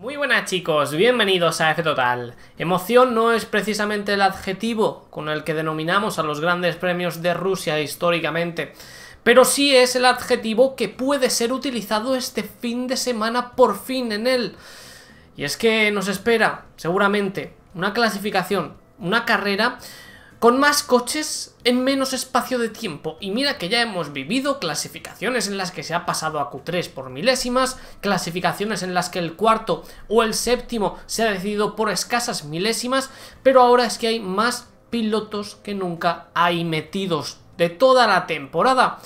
Muy buenas chicos, bienvenidos a F Total. Emoción no es precisamente el adjetivo con el que denominamos a los grandes premios de Rusia históricamente, pero sí es el adjetivo que puede ser utilizado este fin de semana por fin en él. Y es que nos espera, seguramente, una clasificación, una carrera con más coches en menos espacio de tiempo. Y mira que ya hemos vivido clasificaciones en las que se ha pasado a Q3 por milésimas, clasificaciones en las que el cuarto o el séptimo se ha decidido por escasas milésimas, pero ahora es que hay más pilotos que nunca hay metidos de toda la temporada.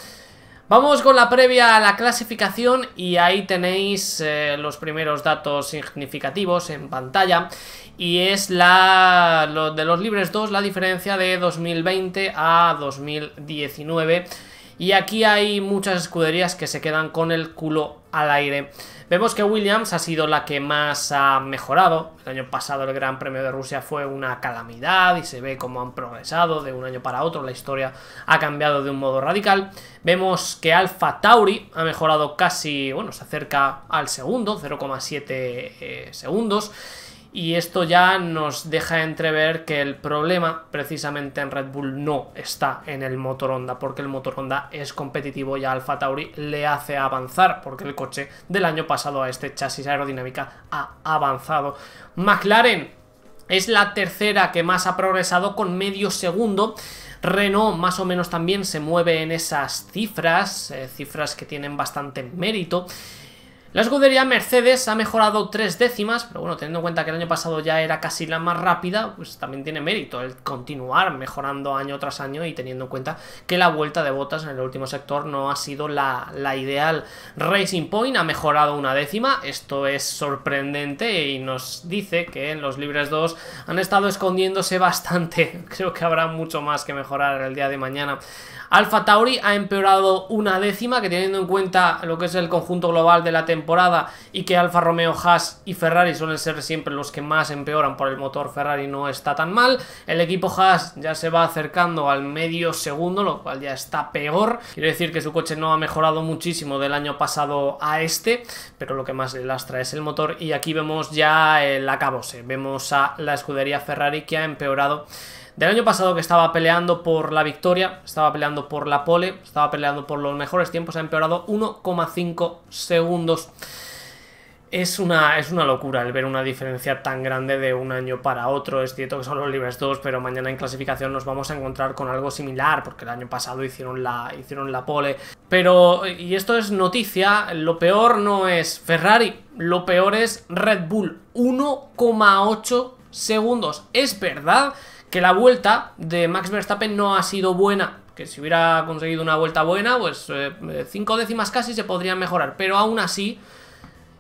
Vamos con la previa a la clasificación y ahí tenéis eh, los primeros datos significativos en pantalla y es la de los libres 2 la diferencia de 2020 a 2019 y aquí hay muchas escuderías que se quedan con el culo al aire. Vemos que Williams ha sido la que más ha mejorado. El año pasado el Gran Premio de Rusia fue una calamidad y se ve cómo han progresado de un año para otro. La historia ha cambiado de un modo radical. Vemos que Alfa Tauri ha mejorado casi, bueno, se acerca al segundo, 0,7 eh, segundos. Y esto ya nos deja entrever que el problema precisamente en Red Bull no está en el motor Honda, porque el motor Honda es competitivo y a Alfa Tauri le hace avanzar, porque el coche del año pasado a este chasis aerodinámica ha avanzado. McLaren es la tercera que más ha progresado con medio segundo. Renault más o menos también se mueve en esas cifras, eh, cifras que tienen bastante mérito. La escudería Mercedes ha mejorado tres décimas, pero bueno, teniendo en cuenta que el año pasado ya era casi la más rápida, pues también tiene mérito el continuar mejorando año tras año y teniendo en cuenta que la vuelta de botas en el último sector no ha sido la, ideal. Racing Point ha mejorado una décima, esto es sorprendente y nos dice que en los libres 2 han estado escondiéndose bastante. Creo que habrá mucho más que mejorar el día de mañana. Alfa Tauri ha empeorado una décima, que teniendo en cuenta lo que es el conjunto global de la temporada, y que Alfa Romeo, Haas y Ferrari suelen ser siempre los que más empeoran por el motor Ferrari no está tan mal. El equipo Haas ya se va acercando al medio segundo, lo cual ya está peor. Quiero decir que su coche no ha mejorado muchísimo del año pasado a este, pero lo que más le lastra es el motor y aquí vemos ya el acabose. Vemos a la escudería Ferrari que ha empeorado del año pasado que estaba peleando por la victoria, estaba peleando por la pole, estaba peleando por los mejores tiempos, ha empeorado 1,5 segundos. Es una, es una locura el ver una diferencia tan grande de un año para otro. Es cierto que son los libres 2, pero mañana en clasificación nos vamos a encontrar con algo similar, porque el año pasado hicieron la, hicieron la pole. Pero, y esto es noticia, lo peor no es Ferrari, lo peor es Red Bull. 1,8 segundos. Es verdad que la vuelta de Max Verstappen no ha sido buena. Que si hubiera conseguido una vuelta buena, pues eh, cinco décimas casi se podrían mejorar. Pero aún así,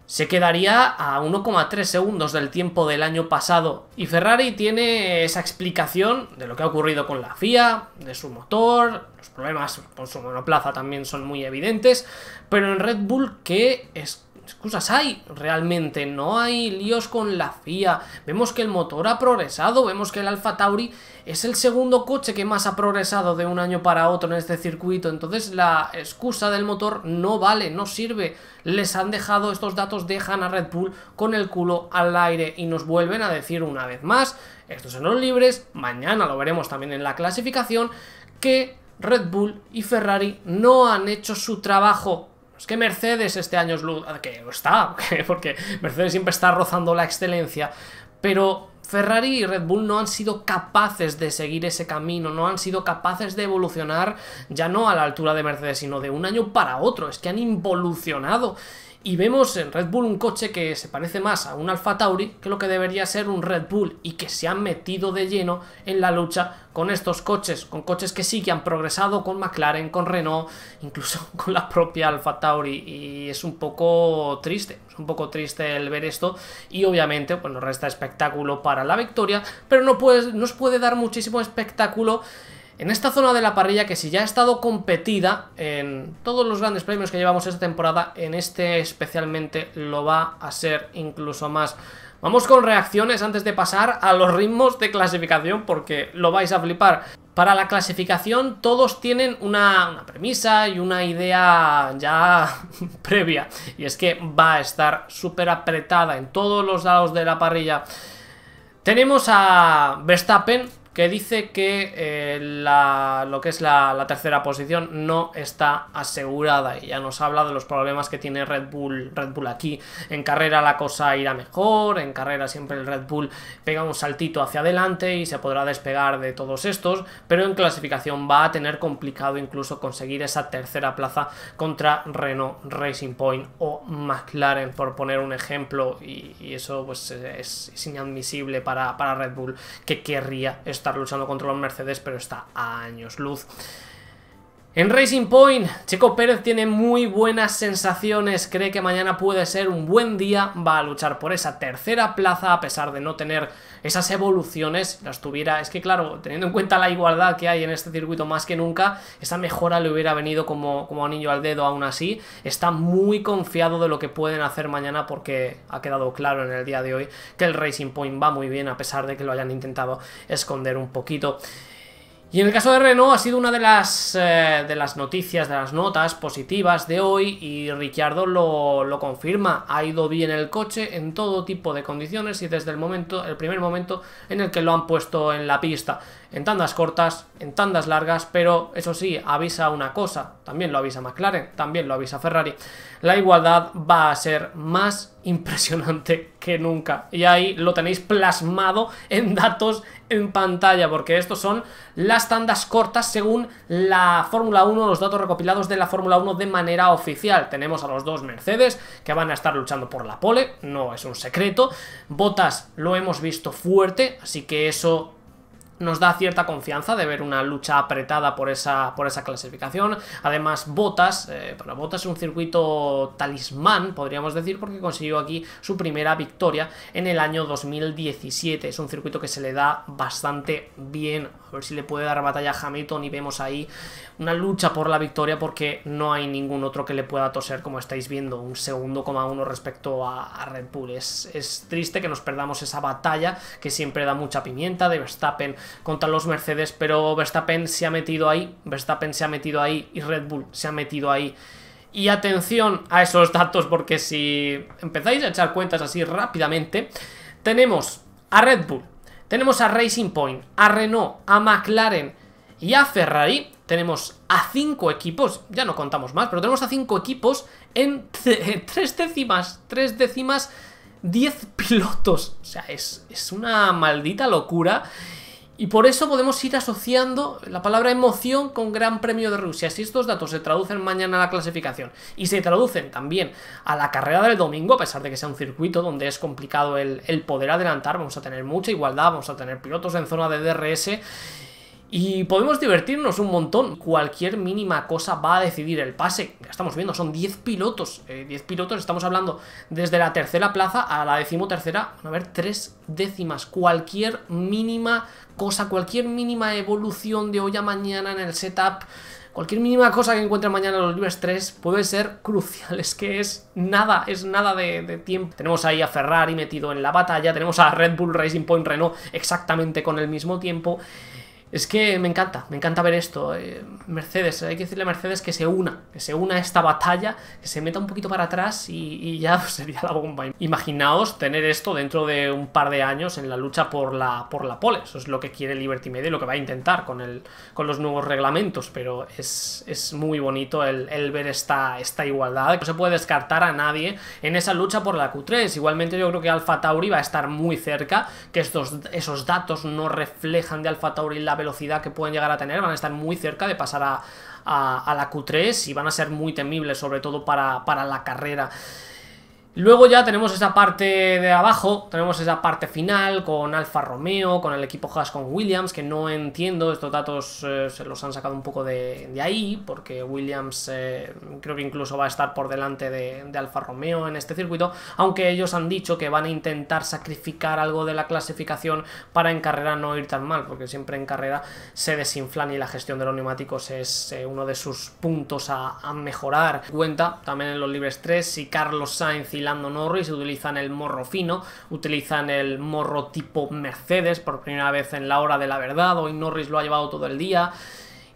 se quedaría a 1,3 segundos del tiempo del año pasado. Y Ferrari tiene esa explicación de lo que ha ocurrido con la FIA, de su motor, los problemas con su monoplaza también son muy evidentes, pero en Red Bull que es excusas hay realmente, no hay líos con la FIA, vemos que el motor ha progresado, vemos que el Alfa Tauri es el segundo coche que más ha progresado de un año para otro en este circuito, entonces la excusa del motor no vale, no sirve, les han dejado estos datos, dejan a Red Bull con el culo al aire y nos vuelven a decir una vez más, estos son los libres, mañana lo veremos también en la clasificación, que Red Bull y Ferrari no han hecho su trabajo es que Mercedes este año es luz, que está, porque Mercedes siempre está rozando la excelencia, pero Ferrari y Red Bull no han sido capaces de seguir ese camino, no han sido capaces de evolucionar ya no a la altura de Mercedes, sino de un año para otro, es que han involucionado y vemos en Red Bull un coche que se parece más a un Alfa Tauri que lo que debería ser un Red Bull y que se han metido de lleno en la lucha con estos coches, con coches que sí que han progresado con McLaren, con Renault, incluso con la propia Alfa Tauri y es un poco triste, es un poco triste el ver esto y obviamente pues nos resta espectáculo para la victoria, pero no, puede, nos puede dar muchísimo espectáculo en esta zona de la parrilla que si ya ha estado competida en todos los grandes premios que llevamos esta temporada, en este especialmente lo va a ser incluso más. Vamos con reacciones antes de pasar a los ritmos de clasificación porque lo vais a flipar. Para la clasificación todos tienen una, premisa y una idea ya previa y es que va a estar súper apretada en todos los lados de la parrilla. Tenemos a Verstappen que dice que eh, la, lo que es la, tercera posición no está asegurada y ya nos habla de los problemas que tiene Red Bull, Red Bull aquí. En carrera la cosa irá mejor, en carrera siempre el Red Bull pega un saltito hacia adelante y se podrá despegar de todos estos, pero en clasificación va a tener complicado incluso conseguir esa tercera plaza contra Renault Racing Point o McLaren, por poner un ejemplo, y, eso pues es, inadmisible para, para Red Bull que querría esto estar luchando contra los Mercedes, pero está a años luz. En Racing Point, Checo Pérez tiene muy buenas sensaciones, cree que mañana puede ser un buen día, va a luchar por esa tercera plaza a pesar de no tener esas evoluciones, las tuviera, es que claro, teniendo en cuenta la igualdad que hay en este circuito más que nunca, esa mejora le hubiera venido como, como anillo al dedo aún así, está muy confiado de lo que pueden hacer mañana porque ha quedado claro en el día de hoy que el Racing Point va muy bien a pesar de que lo hayan intentado esconder un poquito. Y en el caso de Renault ha sido una de las, eh, de las noticias, de las notas positivas de hoy y Ricciardo lo, lo, confirma, ha ido bien el coche en todo tipo de condiciones y desde el, momento, el primer momento en el que lo han puesto en la pista en tandas cortas, en tandas largas, pero eso sí, avisa una cosa, también lo avisa McLaren, también lo avisa Ferrari, la igualdad va a ser más impresionante que nunca. Y ahí lo tenéis plasmado en datos en pantalla, porque estos son las tandas cortas según la Fórmula 1, los datos recopilados de la Fórmula 1 de manera oficial. Tenemos a los dos Mercedes que van a estar luchando por la pole, no es un secreto. Botas lo hemos visto fuerte, así que eso nos da cierta confianza de ver una lucha apretada por esa, por esa clasificación. Además, Botas, eh, Botas es un circuito talismán, podríamos decir, porque consiguió aquí su primera victoria en el año 2017. Es un circuito que se le da bastante bien a ver si le puede dar batalla a Hamilton y vemos ahí una lucha por la victoria porque no hay ningún otro que le pueda toser como estáis viendo. Un segundo coma uno respecto a, Red Bull. Es, es triste que nos perdamos esa batalla que siempre da mucha pimienta de Verstappen contra los Mercedes, pero Verstappen se ha metido ahí, Verstappen se ha metido ahí y Red Bull se ha metido ahí. Y atención a esos datos porque si empezáis a echar cuentas así rápidamente, tenemos a Red Bull tenemos a Racing Point, a Renault, a McLaren y a Ferrari. Tenemos a 5 equipos, ya no contamos más, pero tenemos a 5 equipos en 3 décimas, 3 décimas, 10 pilotos. O sea, es, es una maldita locura. Y por eso podemos ir asociando la palabra emoción con Gran Premio de Rusia. Si estos datos se traducen mañana a la clasificación y se traducen también a la carrera del domingo, a pesar de que sea un circuito donde es complicado el, poder adelantar, vamos a tener mucha igualdad, vamos a tener pilotos en zona de DRS y podemos divertirnos un montón. Cualquier mínima cosa va a decidir el pase. Ya estamos viendo, son 10 pilotos. 10 eh, pilotos, estamos hablando desde la tercera plaza a la decimotercera. Van a ver, tres décimas. Cualquier mínima cosa, cualquier mínima evolución de hoy a mañana en el setup. Cualquier mínima cosa que encuentre mañana los libres 3 puede ser crucial. Es que es nada, es nada de, tiempo. Tenemos ahí a Ferrari metido en la batalla, tenemos a Red Bull Racing Point Renault exactamente con el mismo tiempo. Es que me encanta, me encanta ver esto. Eh, Mercedes, hay que decirle a Mercedes que se una, que se una a esta batalla, que se meta un poquito para atrás y, ya pues, sería la bomba. Imaginaos tener esto dentro de un par de años en la lucha por la, por la pole. Eso es lo que quiere Liberty Media y lo que va a intentar con, el, con los nuevos reglamentos. Pero es, muy bonito el, ver esta, esta igualdad. No se puede descartar a nadie en esa lucha por la Q3. Igualmente yo creo que Alfa Tauri va a estar muy cerca, que esos datos no reflejan de Alfa Tauri la velocidad que pueden llegar a tener, van a estar muy cerca de pasar a, la Q3 y van a ser muy temibles, sobre todo para, para la carrera. Luego ya tenemos esa parte de abajo, tenemos esa parte final con Alfa Romeo, con el equipo Haas con Williams, que no entiendo, estos datos eh, se los han sacado un poco de, ahí, porque Williams eh, creo que incluso va a estar por delante de, Alfa Romeo en este circuito, aunque ellos han dicho que van a intentar sacrificar algo de la clasificación para en carrera no ir tan mal, porque siempre en carrera se desinflan y la gestión de los neumáticos es eh, uno de sus puntos a, a mejorar. Cuenta también en los libres 3 si Carlos Sainz y Lando Norris, utilizan el morro fino, utilizan el morro tipo Mercedes por primera vez en la hora de la verdad, hoy Norris lo ha llevado todo el día,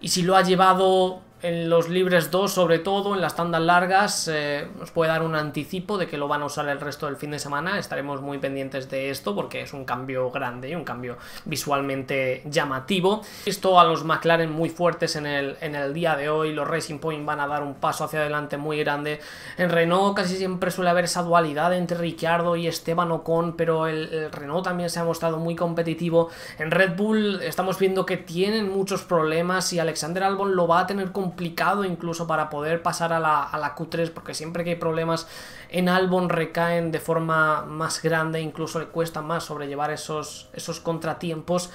y si lo ha llevado en los libres 2 sobre todo, en las tandas largas, nos eh, puede dar un anticipo de que lo van a usar el resto del fin de semana. Estaremos muy pendientes de esto porque es un cambio grande y un cambio visualmente llamativo. Esto a los McLaren muy fuertes en el, día de hoy, los Racing Point van a dar un paso hacia adelante muy grande. En Renault casi siempre suele haber esa dualidad entre Ricciardo y Esteban Ocon, pero el, Renault también se ha mostrado muy competitivo. En Red Bull estamos viendo que tienen muchos problemas y Alexander Albon lo va a tener como complicado incluso para poder pasar a la, a la Q3, porque siempre que hay problemas en Albon recaen de forma más grande, incluso le cuesta más sobrellevar esos, esos contratiempos.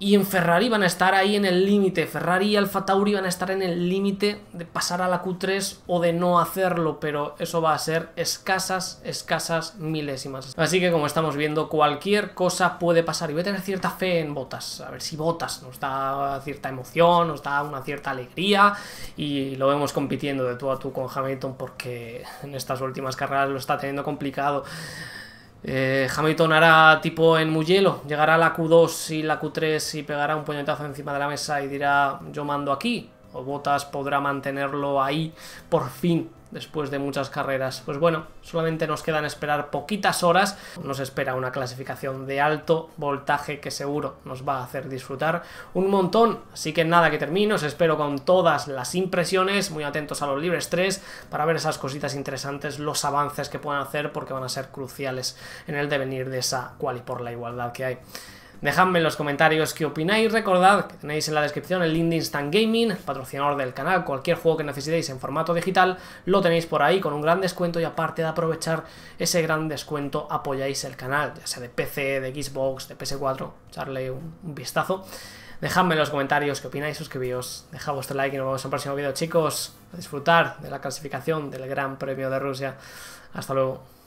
Y en Ferrari van a estar ahí en el límite. Ferrari y Alfa Tauri van a estar en el límite de pasar a la Q3 o de no hacerlo, pero eso va a ser escasas, escasas milésimas. Así que como estamos viendo, cualquier cosa puede pasar. Y voy a tener cierta fe en Botas. A ver si Botas nos da cierta emoción, nos da una cierta alegría. Y lo vemos compitiendo de tú a tú con Hamilton porque en estas últimas carreras lo está teniendo complicado. Eh, Hamilton hará tipo en muyelo, llegará a la Q2 y la Q3 y pegará un puñetazo encima de la mesa y dirá yo mando aquí. O Botas podrá mantenerlo ahí por fin después de muchas carreras. Pues bueno, solamente nos quedan esperar poquitas horas. Nos espera una clasificación de alto voltaje que seguro nos va a hacer disfrutar un montón. Así que nada, que termino. Os espero con todas las impresiones. Muy atentos a los libres 3 para ver esas cositas interesantes, los avances que puedan hacer porque van a ser cruciales en el devenir de esa cual y por la igualdad que hay. Dejadme en los comentarios qué opináis. Recordad que tenéis en la descripción el link de Instant Gaming, patrocinador del canal. Cualquier juego que necesitéis en formato digital lo tenéis por ahí con un gran descuento y aparte de aprovechar ese gran descuento apoyáis el canal, ya sea de PC, de Xbox, de PS4. Echarle un, vistazo. Dejadme en los comentarios qué opináis, suscribíos, dejad vuestro like y nos vemos en el próximo vídeo, chicos. A disfrutar de la clasificación del Gran Premio de Rusia. Hasta luego.